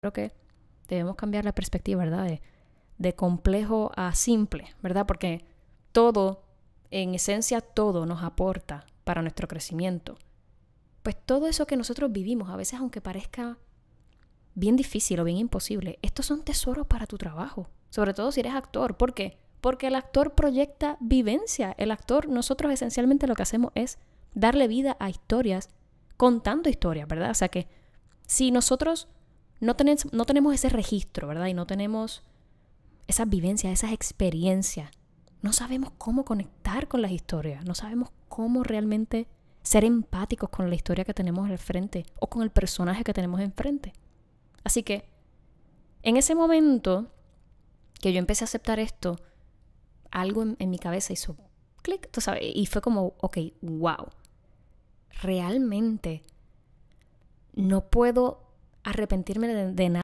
creo que debemos cambiar la perspectiva, ¿verdad? De, complejo a simple, ¿verdad? Porque todo, en esencia, todo nos aporta para nuestro crecimiento. Pues todo eso que nosotros vivimos, a veces aunque parezca bien difícil o bien imposible, estos son tesoros para tu trabajo, sobre todo si eres actor. ¿Por qué? Porque el actor proyecta vivencia. El actor, nosotros esencialmente lo que hacemos es darle vida a historias, contando historias, ¿verdad? O sea que si nosotros no, no tenemos ese registro, ¿verdad? Y no tenemos esas vivencias, esas experiencias. No sabemos cómo conectar con las historias, no sabemos cómo realmente ser empáticos con la historia que tenemos al frente o con el personaje que tenemos enfrente. Así que en ese momento que yo empecé a aceptar esto, algo en, mi cabeza hizo clic, y fue como, ok, wow, realmente no puedo arrepentirme de, nada